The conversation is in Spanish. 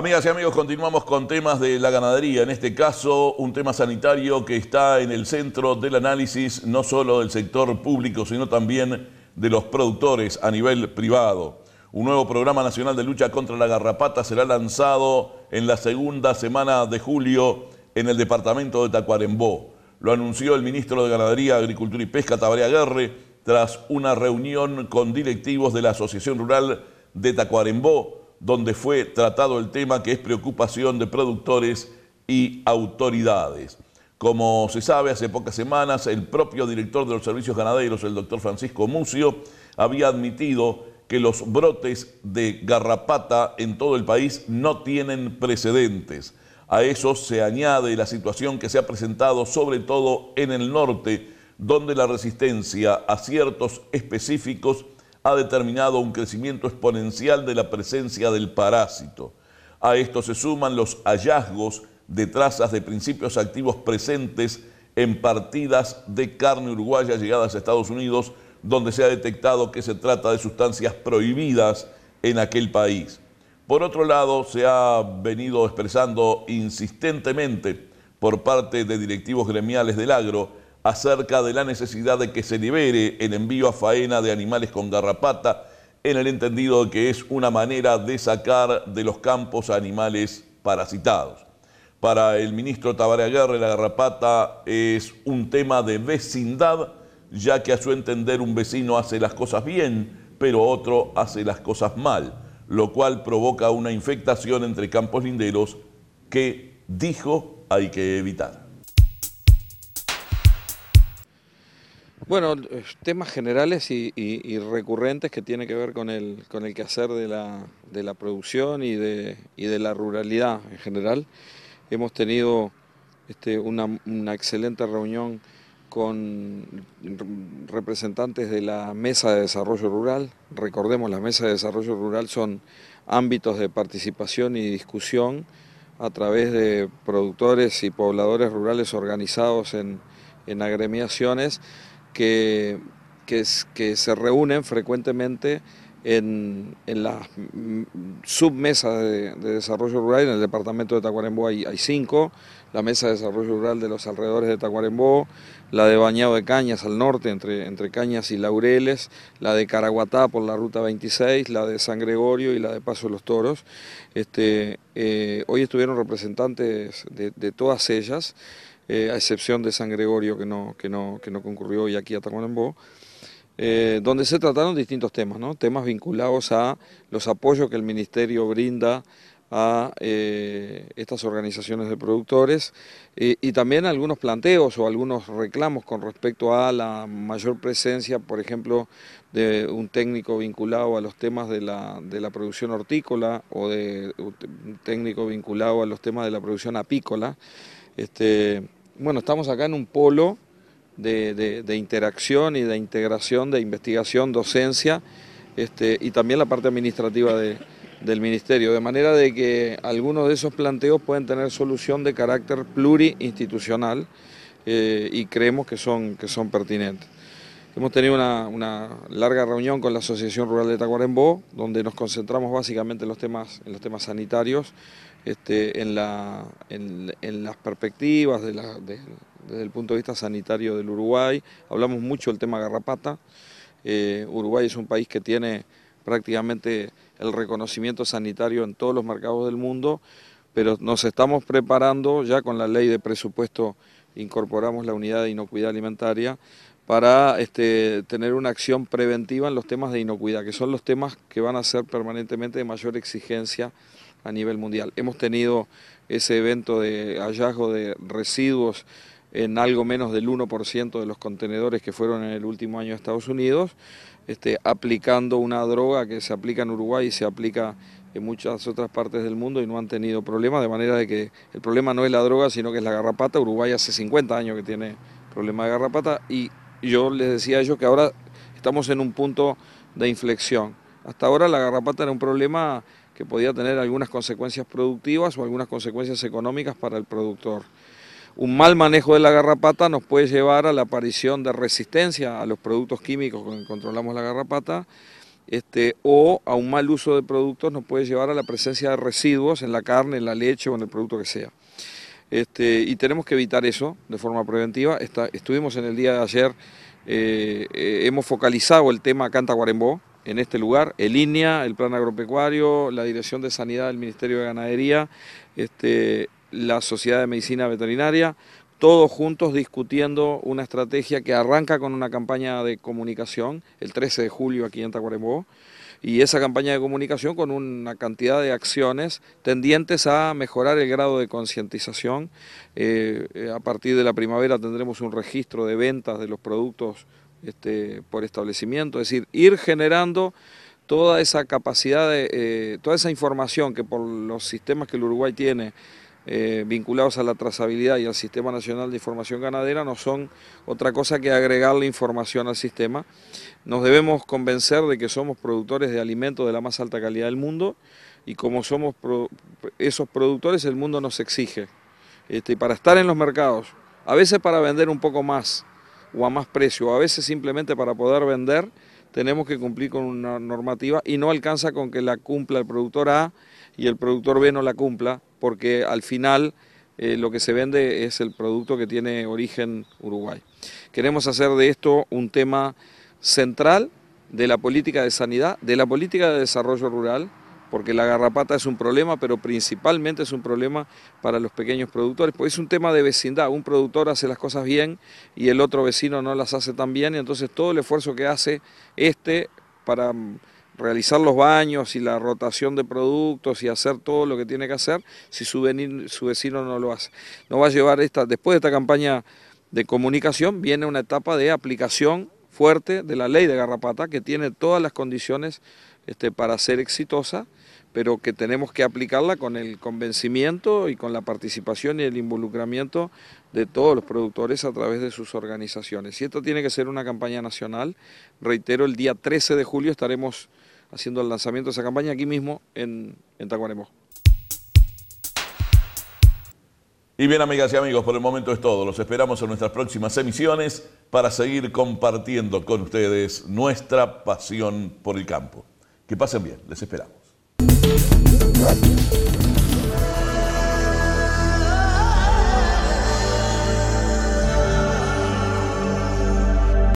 Amigas y amigos, continuamos con temas de la ganadería, en este caso un tema sanitario que está en el centro del análisis no solo del sector público, sino también de los productores a nivel privado. Un nuevo programa nacional de lucha contra la garrapata será lanzado en la segunda semana de julio en el departamento de Tacuarembó. Lo anunció el ministro de Ganadería, Agricultura y Pesca, Tabaré Aguerre, tras una reunión con directivos de la Asociación Rural de Tacuarembó, donde fue tratado el tema que es preocupación de productores y autoridades. Como se sabe, hace pocas semanas el propio director de los servicios ganaderos, el doctor Francisco Mucio, había admitido que los brotes de garrapata en todo el país no tienen precedentes. A eso se añade la situación que se ha presentado sobre todo en el norte, donde la resistencia a ciertos específicos ha determinado un crecimiento exponencial de la presencia del parásito. A esto se suman los hallazgos de trazas de principios activos presentes en partidas de carne uruguaya llegadas a Estados Unidos, donde se ha detectado que se trata de sustancias prohibidas en aquel país. Por otro lado, se ha venido expresando insistentemente por parte de directivos gremiales del agro acerca de la necesidad de que se libere el envío a faena de animales con garrapata, en el entendido de que es una manera de sacar de los campos animales parasitados. Para el ministro Tabaré la garrapata es un tema de vecindad, ya que a su entender un vecino hace las cosas bien, pero otro hace las cosas mal, lo cual provoca una infectación entre campos linderos que, dijo, hay que evitar. Bueno, eh, temas generales y, recurrentes que tienen que ver con el, con el quehacer de la, producción y de, de, la ruralidad en general. Hemos tenido este, una, excelente reunión con representantes de la Mesa de Desarrollo Rural. Recordemos, la Mesa de Desarrollo Rural son ámbitos de participación y discusión a través de productores y pobladores rurales organizados en, en agremiaciones que, que, se reúnen frecuentemente en, en las submesas de, desarrollo rural, en el departamento de Tacuarembó hay, cinco, la mesa de desarrollo rural de los alrededores de Tacuarembó, la de Bañado de Cañas al norte, entre, entre Cañas y Laureles, la de Caraguatá por la ruta 26, la de San Gregorio y la de Paso de los Toros. Este, eh, hoy estuvieron representantes de, de todas ellas. Eh, a excepción de San Gregorio que no, que no, que no concurrió y aquí a Tacuarembó, eh, donde se trataron distintos temas, ¿no? temas vinculados a los apoyos que el Ministerio brinda a eh, estas organizaciones de productores y también algunos planteos o algunos reclamos con respecto a la mayor presencia, por ejemplo, de un técnico vinculado a los temas de la, producción hortícola o de un técnico vinculado a los temas de la producción apícola. Este, bueno, estamos acá en un polo de, interacción y de integración de investigación, docencia este, y también la parte administrativa del Ministerio, de manera de que algunos de esos planteos pueden tener solución de carácter pluriinstitucional eh, y creemos que son, que son pertinentes. Hemos tenido una, larga reunión con la Asociación Rural de Tacuarembó, donde nos concentramos básicamente en los temas, sanitarios, este, en, las perspectivas desde el punto de vista sanitario del Uruguay. Hablamos mucho del tema garrapata. Eh, Uruguay es un país que tiene prácticamente el reconocimiento sanitario en todos los mercados del mundo, pero nos estamos preparando ya con la ley de presupuesto incorporamos la unidad de inocuidad alimentaria para este, tener una acción preventiva en los temas de inocuidad, que son los temas que van a ser permanentemente de mayor exigencia a nivel mundial. Hemos tenido ese evento de hallazgo de residuos en algo menos del 1% de los contenedores que fueron en el último año a Estados Unidos, este, aplicando una droga que se aplica en Uruguay y se aplica en muchas otras partes del mundo y no han tenido problema, de manera de que el problema no es la droga, sino que es la garrapata. Uruguay hace 50 años que tiene problema de garrapata y yo les decía a ellos que ahora estamos en un punto de inflexión. Hasta ahora la garrapata era un problema que podía tener algunas consecuencias productivas o algunas consecuencias económicas para el productor. Un mal manejo de la garrapata nos puede llevar a la aparición de resistencia a los productos químicos con que controlamos la garrapata este, o a un mal uso de productos nos puede llevar a la presencia de residuos en la carne, en la leche o en el producto que sea. Este, y tenemos que evitar eso de forma preventiva. estuvimos en el día de ayer, eh, eh, hemos focalizado el tema Cantaguarembó en este lugar, el INEA, el Plan Agropecuario, la Dirección de Sanidad del Ministerio de Ganadería, este, la Sociedad de Medicina Veterinaria, todos juntos discutiendo una estrategia que arranca con una campaña de comunicación el 13 de julio aquí en Tacuarembó y esa campaña de comunicación con una cantidad de acciones tendientes a mejorar el grado de concientización. Eh, eh, a partir de la primavera tendremos un registro de ventas de los productos este, por establecimiento, es decir, ir generando toda esa capacidad, de, eh, toda esa información que por los sistemas que el Uruguay tiene eh, vinculados a la trazabilidad y al Sistema Nacional de Información Ganadera no son otra cosa que agregar la información al sistema. Nos debemos convencer de que somos productores de alimentos de la más alta calidad del mundo y como somos esos productores el mundo nos exige. Este, para estar en los mercados, a veces para vender un poco más o a más precio, a veces simplemente para poder vender tenemos que cumplir con una normativa y no alcanza con que la cumpla el productor A y el productor B no la cumpla, porque al final eh, lo que se vende es el producto que tiene origen Uruguay. Queremos hacer de esto un tema central de la política de sanidad, de la política de desarrollo rural, porque la garrapata es un problema, pero principalmente es un problema para los pequeños productores, porque es un tema de vecindad, un productor hace las cosas bien y el otro vecino no las hace tan bien, y entonces todo el esfuerzo que hace este para mm, realizar los baños y la rotación de productos y hacer todo lo que tiene que hacer, si su, su vecino no lo hace. No va a llevar esta, después de esta campaña de comunicación, viene una etapa de aplicación fuerte de la ley de Garrapata, que tiene todas las condiciones este, para ser exitosa, pero que tenemos que aplicarla con el convencimiento y con la participación y el involucramiento de todos los productores a través de sus organizaciones. Y esto tiene que ser una campaña nacional. Reitero, el día 13 de julio estaremos haciendo el lanzamiento de esa campaña aquí mismo en, en Y bien, amigas y amigos, por el momento es todo. Los esperamos en nuestras próximas emisiones para seguir compartiendo con ustedes nuestra pasión por el campo. Que pasen bien, les esperamos.